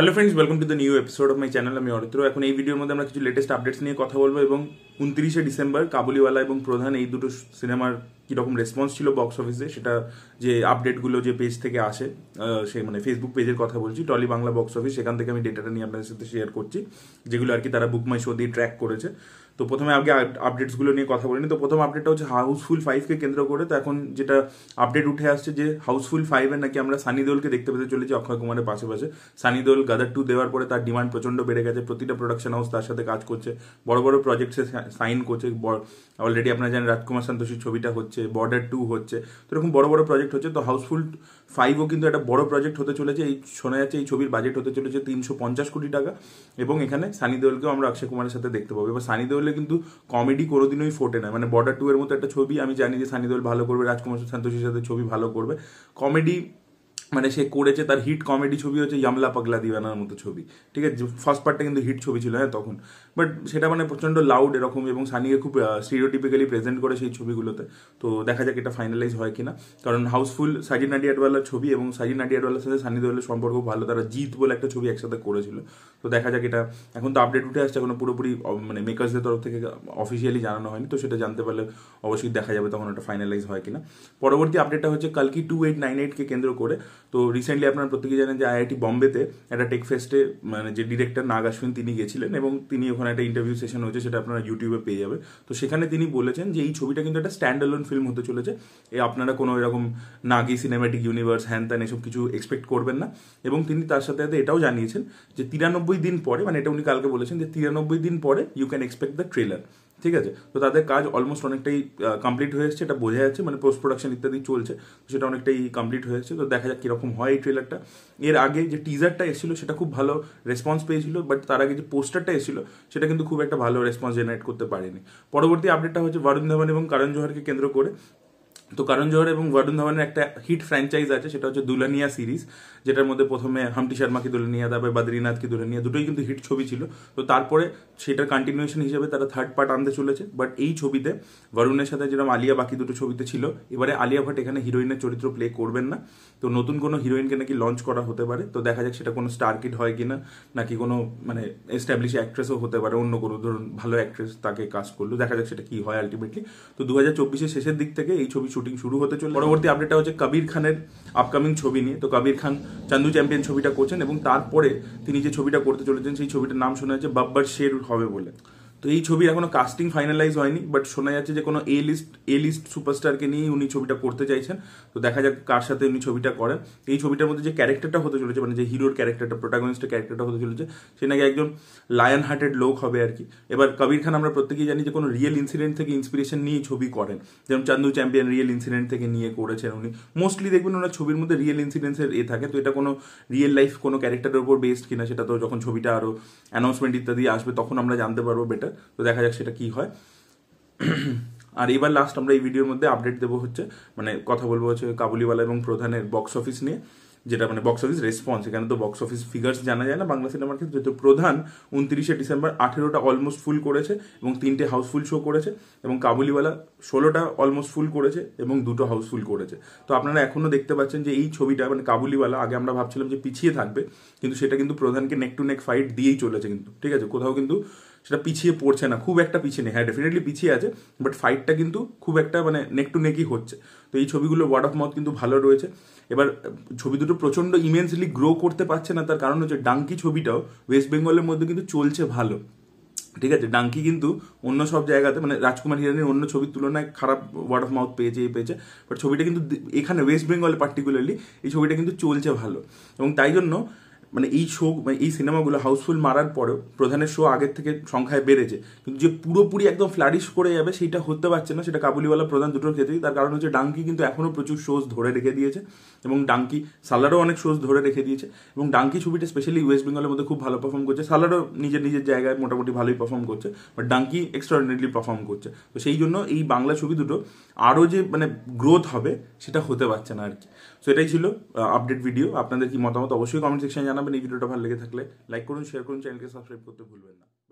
hello friends welcome to the new episode of my channel আমি অরিত্র এখন এই ভিডিওর মধ্যে আমরা কিছু লেটেস্ট আপডেটস নিয়ে কথা বলবো এবং উনত্রিশে ডিসেম্বর কাবুলিওয়ালা এবং প্রধান এই দুটো সিনেমার কীরকম রেসপন্স ছিল বক্স অফিসে সেটা যে আপডেটগুলো যে পেজ থেকে আসে সেই মানে ফেসবুক পেজের কথা বলছি টলি বাংলা বক্স অফিস সেখান থেকে আমি ডেটাটা নিয়ে আপনাদের সাথে শেয়ার করছি যেগুলো আর কি তারা বুক মাই শো দিয়ে ট্র্যাক করেছে তো প্রথমে আগে আপডেটসগুলো নিয়ে কথা বলিনি তো প্রথম আপডেটটা হচ্ছে হাউসফুল ফাইভকে কেন্দ্র করে তো এখন যেটা আপডেট উঠে আসছে যে হাউসফুল ফাইভে নাকি আমরা সানি দোলকে দেখতে পেতে চলেছি অক্ষয় কুমারের পাশে পাশে সানি দোল গাদার টু দেওয়ার পরে তার ডিমান্ড প্রচন্ড বেড়ে গেছে প্রতিটা প্রোডাকশন হাউস তার সাথে কাজ করছে বড় বড় প্রজেক্টসে সাইন করছে অলরেডি আপনারা জানেন রাজকুমার সন্তোষীর ছবিটা হচ্ছে বর্ডার টু হচ্ছে তো এরকম বড় বড় প্রজেক্ট হচ্ছে তো হাউসফুল ফাইভও কিন্তু একটা বড় প্রজেক্ট হতে চলেছে এই শোনা যাচ্ছে এই ছবির বাজেট হতে চলেছে তিনশো পঞ্চাশ কোটি টাকা এবং এখানে সানি দেওলকেও আমরা অক্ষয় কুমারের সাথে দেখতে পাবো এবার সানি দেওল সানিদোলে কিন্তু কমেডি কোনোদিনই ফোটে না মানে বর্ডার টু এর মতো একটা ছবি আমি জানি যে সানি দোল ভালো করবে রাজকুমার সান্তোষীর সাথে ছবি ভালো করবে কমেডি মানে সে করেছে তার হিট কমেডি ছবি হচ্ছে ইয়ামলা পাগলা দিবানার মতো ছবি ঠিক আছে ফার্স্ট পার্টটা কিন্তু হিট ছবি ছিল হ্যাঁ তখন বাট সেটা মানে প্রচণ্ড লাউড এরকম এবং সানিকে খুব স্টিরিওটিপিক্যালি প্রেজেন্ট করে সেই ছবিগুলোতে তো দেখা যাক এটা ফাইনালাইজ হয় কিনা কারণ হাউসফুল সাজিন নাডিয়াডওয়ালার ছবি এবং সাজিন নাডিয়াডওয়ালার সাথে সানি দেওয়ালের সম্পর্ক ভালো তারা জিত বলে একটা ছবি একসাথে করেছিল তো দেখা যাক এটা এখন তো আপডেট উঠে আসছে এখনো পুরোপুরি মানে মেকার্সদের তরফ থেকে অফিসিয়ালি জানানো হয়নি তো সেটা জানতে পারলে অবশ্যই দেখা যাবে তখন ওটা ফাইনালাইজ হয় কিনা পরবর্তী আপডেটটা হচ্ছে কালকি টু এইট নাইন এইটকে কেন্দ্র করে তো রিসেন্টলি আপনারা প্রত্যেকেই জানেন যে আইআইটি বম্বেতে একটা টেক ফেস্টে মানে যে ডিরেক্টর নাগ আশ্বিন তিনি গেছিলেন এবং তিনি ওখানে একটা ইন্টারভিউ সেশন হয়েছে সেটা আপনারা ইউটিউবে পেয়ে যাবে তো সেখানে তিনি বলেছেন যে এই ছবিটা কিন্তু একটা স্ট্যান্ড অ্যালোন ফিল্ম হতে চলেছে এ আপনারা কোনো এরকম নাগি সিনেম্যাটিক ইউনিভার্স হ্যান ত্যান এসব কিছু এক্সপেক্ট করবেন না এবং তিনি তার সাথে সাথে এটাও জানিয়েছেন যে তিরানব্বই দিন পরে মানে এটা উনি কালকে বলেছেন যে তিরানব্বই দিন পরে you can expect the trailer ঠিক আছে তো তাদের কাজ অলমোস্ট অনেকটাই কমপ্লিট হয়ে এসেছে এটা বোঝা যাচ্ছে মানে পোস্ট প্রোডাকশন ইত্যাদি চলছে সেটা অনেকটাই কমপ্লিট হয়েছে তো দেখা যাক কীরকম হয় এই ট্রেলারটা এর আগে যে টিজারটা এসেছিলো সেটা খুব ভালো রেসপন্স পেয়েছিল বাট তার আগে যে পোস্টারটা এসেছিলো সেটা কিন্তু খুব একটা ভালো রেসপন্স জেনারেট করতে পারেনি পরবর্তী আপডেটটা হচ্ছে বরুণ ধাবান এবং কারণ জোহারকে কেন্দ্র করে তো করণ জোহর এবং বরুণ ধাওয়ানের একটা হিট ফ্র্যাঞ্চাইজ আছে সেটা হচ্ছে দুলানিয়া সিরিজ যেটার মধ্যে প্রথমে হামটি শর্মা কি দুলানিয়া তারপরে বদ্রীনাথ কি দুলানিয়া দুটোই কিন্তু হিট ছবি ছিল তো তারপরে সেটার কন্টিনিউশন হিসেবে তারা থার্ড পার্ট আনতে চলেছে বাট এই ছবিতে বরুণের সাথে যেরকম আলিয়া বাকি দুটো ছবিতে ছিল এবারে আলিয়া ভাট এখানে হিরোইনের চরিত্র প্লে করবেন না তো নতুন কোনো হিরোইনকে নাকি লঞ্চ করা হতে পারে তো দেখা যাক সেটা কোনো স্টার কিট হয় কিনা নাকি কোনো মানে এস্টাবলিশ অ্যাক্ট্রেসও হতে পারে অন্য কোনো ধরুন ভালো অ্যাক্ট্রেস তাকে কাজ করলো দেখা যাক সেটা কি হয় আলটিমেটলি তো দু হাজার চব্বিশের শেষের দিক থেকে এই ছবি শুটিং শুরু হতে চলে পরবর্তী আপডেটটা হচ্ছে কবির খানের আপকামিং ছবি নিয়ে তো কবির খান চান্দু চ্যাম্পিয়ন ছবিটা করছেন এবং তারপরে তিনি যে ছবিটা করতে চলেছেন সেই ছবিটার নাম শোনা হয়েছে বাব্বার শের হবে বলে তো এই ছবি এখনো কাস্টিং ফাইনালাইজ হয়নি বাট শোনা যাচ্ছে যে কোনো এ লিস্ট এ লিস্ট সুপারস্টারকে নিয়েই উনি ছবিটা করতে চাইছেন তো দেখা যাক কার সাথে উনি ছবিটা করেন এই ছবিটার মধ্যে যে ক্যারেক্টারটা হতে চলেছে মানে যে হিরোর ক্যারেক্টারটা প্রোটাগনিস্টের ক্যারেক্টারটা হতে চলেছে সে নাকি একজন লায়ন হার্টেড লোক হবে আর কি এবার কবির খান আমরা প্রত্যেকেই জানি যে কোনো রিয়েল ইনসিডেন্ট থেকে ইন্সপিরেশন নিয়েই ছবি করেন যেমন চান্দু চ্যাম্পিয়ন রিয়েল ইনসিডেন্ট থেকে নিয়ে করেছেন উনি মোস্টলি দেখবেন ওনার ছবির মধ্যে রিয়েল ইনসিডেন্টসের এ থাকে তো এটা কোনো রিয়েল লাইফ কোনো ক্যারেক্টারের উপর বেসড কিনা সেটা তো যখন ছবিটা আরও অ্যানাউন্সমেন্ট ইত্যাদি আসবে তখন আমরা জানতে পারবো বেটার তো দেখা যাক সেটা কি হয় আর এবার লাস্ট আমরা এই ভিডিওর মধ্যে আপডেট দেবো হচ্ছে মানে কথা বলবো হচ্ছে কাবুলিওয়ালা এবং প্রধানের বক্স অফিস নিয়ে যেটা মানে বক্স অফিস রেসপন্স এখানে তো বক্স অফিস ফিগার্স জানা যায় না বাংলা সিনেমার ক্ষেত্রে যেহেতু প্রধান উনত্রিশে ডিসেম্বর আঠেরোটা অলমোস্ট ফুল করেছে এবং তিনটে হাউসফুল শো করেছে এবং কাবুলিওয়ালা ষোলোটা অলমোস্ট ফুল করেছে এবং দুটো হাউসফুল করেছে তো আপনারা এখনও দেখতে পাচ্ছেন যে এই ছবিটা মানে কাবুলিওয়ালা আগে আমরা ভাবছিলাম যে পিছিয়ে থাকবে কিন্তু সেটা কিন্তু প্রধানকে নেক টু নেক ফাইট দিয়েই চলেছে কিন্তু ঠিক আছে কোথাও কিন্তু সেটা পিছিয়ে পড়ছে না খুব একটা পিছিয়ে নেই হ্যাঁ ডেফিনেটলি পিছিয়ে আছে বাট ফাইটটা কিন্তু খুব একটা মানে নেক টু নেকই হচ্ছে তো এই ছবিগুলো ওয়ার্ড অফ মাউথ কিন্তু ভালো রয়েছে এবার ছবি দুটো প্রচণ্ড ইমেন্সলি গ্রো করতে পারছে না তার কারণ হচ্ছে ডাঙ্কি ছবিটাও ওয়েস্ট বেঙ্গলের মধ্যে কিন্তু চলছে ভালো ঠিক আছে ডাঙ্কি কিন্তু অন্য সব জায়গাতে মানে রাজকুমার হিরানির অন্য ছবির তুলনায় খারাপ ওয়ার্ড অফ মাউথ পেয়েছে এই পেয়েছে বাট ছবিটা কিন্তু এখানে ওয়েস্ট বেঙ্গলে পার্টিকুলারলি এই ছবিটা কিন্তু চলছে ভালো এবং তাই জন্য মানে এই শো মানে এই সিনেমাগুলো হাউসফুল মারার পরেও প্রধানের শো আগের থেকে সংখ্যায় বেড়েছে কিন্তু যে পুরোপুরি একদম ফ্ল্যারিশ করে যাবে সেটা হতে পারছে না সেটা কাবুলিওয়ালা প্রধান দুটোর ক্ষেত্রেই তার কারণ হচ্ছে ডাঙ্কি কিন্তু এখনও প্রচুর শোজ ধরে রেখে দিয়েছে এবং ডাঙ্কি সালারও অনেক শোজ ধরে রেখে দিয়েছে এবং ডাঙ্কি ছবিটা স্পেশালি ওয়েস্ট বেঙ্গলের মধ্যে খুব ভালো পারফর্ম করছে সালারও নিজের নিজের জায়গায় মোটামুটি ভালোই পারফর্ম করছে বাট ডাঙ্কি এক্সট্রাঅর্ডিনারিলি পারফর্ম করছে তো সেই জন্য এই বাংলা ছবি দুটো আরও যে মানে গ্রোথ হবে সেটা হতে পারছে না আর কি সো এটাই ছিল আপডেট ভিডিও আপনাদের কি মতামত অবশ্যই কমেন্ট সেকশনে জানা জানাবেন এই ভিডিওটা ভালো লেগে থাকলে লাইক করুন শেয়ার করুন চ্যানেলকে সাবস্ক্রাইব করতে ভুলবেন না